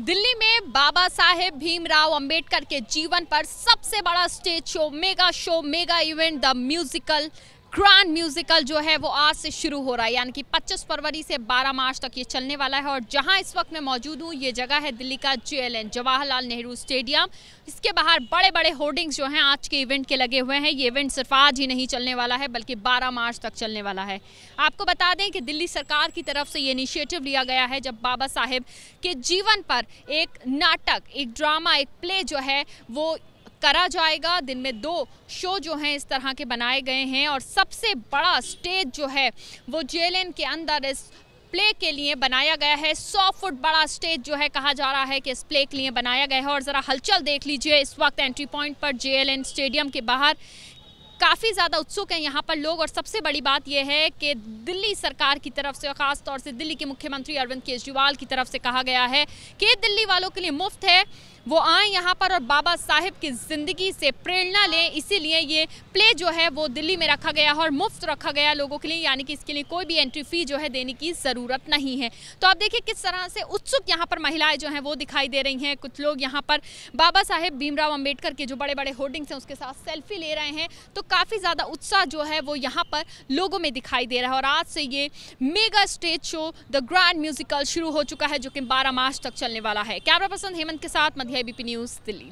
दिल्ली में बाबा साहेब भीमराव अंबेडकर के जीवन पर सबसे बड़ा stage show mega show mega event the musical grand musical जो है वो आज से शुरू हो रहा है यानी कि 25 फरवरी से 12 मार्च तक ये चलने वाला है और जहां इस वक्त मैं मौजूद हूं ये जगह है दिल्ली का जेएलएन जवाहरलाल नेहरू स्टेडियम इसके बाहर बड़े बड़े होर्डिंग्स जो हैं आज के इवेंट के लगे हुए हैं ये इवेंट सिर्फ आज ही नहीं चलने वाला है बल्कि बारह मार्च तक चलने वाला है आपको बता दें कि दिल्ली सरकार की तरफ से ये इनिशिएटिव लिया गया है जब बाबा साहेब के जीवन पर एक नाटक एक ड्रामा एक प्ले जो है वो करा जाएगा दिन में दो शो जो हैं इस तरह के बनाए गए हैं और सबसे बड़ा स्टेज जो है वो जेएलएन के अंदर इस प्ले के लिए बनाया गया है सौ फुट बड़ा स्टेज जो है कहा जा रहा है कि इस प्ले के लिए बनाया गया है और ज़रा हलचल देख लीजिए इस वक्त एंट्री पॉइंट पर जेएलएन स्टेडियम के बाहर काफ़ी ज़्यादा उत्सुक हैं यहाँ पर लोग और सबसे बड़ी बात यह है कि दिल्ली सरकार की तरफ से और ख़ास तौर से दिल्ली के मुख्यमंत्री अरविंद केजरीवाल की तरफ से कहा गया है कि दिल्ली वालों के लिए मुफ्त है वो आए यहाँ पर और बाबा साहेब की ज़िंदगी से प्रेरणा लें इसीलिए ये प्ले जो है वो दिल्ली में रखा गया है और मुफ्त रखा गया लोगों के लिए यानी कि इसके लिए कोई भी एंट्री फ़ी जो है देने की ज़रूरत नहीं है तो आप देखिए किस तरह से उत्सुक यहाँ पर महिलाएं जो हैं वो दिखाई दे रही हैं कुछ लोग यहाँ पर बाबा साहेब भीमराव अम्बेडकर के जो बड़े बड़े होर्डिंग्स हैं उसके साथ सेल्फी ले रहे हैं तो काफ़ी ज़्यादा उत्साह जो है वो यहाँ पर लोगों में दिखाई दे रहा है और आज से ये mega stage show the grand musical शुरू हो चुका है जो कि बारह मार्च तक चलने वाला है कैमरा पर्सन हेमंत के साथ मध्य एबीपी न्यूज़ दिल्ली